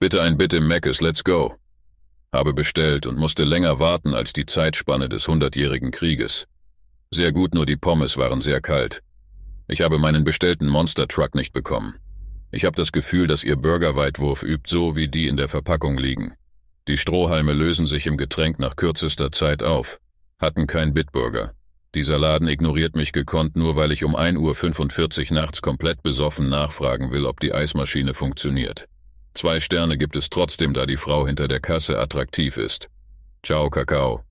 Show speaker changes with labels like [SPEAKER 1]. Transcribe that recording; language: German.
[SPEAKER 1] Bitte ein Bit im Meckes, let's go. Habe bestellt und musste länger warten als die Zeitspanne des Hundertjährigen Krieges. Sehr gut, nur die Pommes waren sehr kalt. Ich habe meinen bestellten Monster Truck nicht bekommen. Ich habe das Gefühl, dass ihr Burgerweitwurf übt, so wie die in der Verpackung liegen. Die Strohhalme lösen sich im Getränk nach kürzester Zeit auf. Hatten kein Bitburger. Dieser Laden ignoriert mich gekonnt, nur weil ich um 1.45 Uhr nachts komplett besoffen nachfragen will, ob die Eismaschine funktioniert. Zwei Sterne gibt es trotzdem, da die Frau hinter der Kasse attraktiv ist. Ciao, Kakao.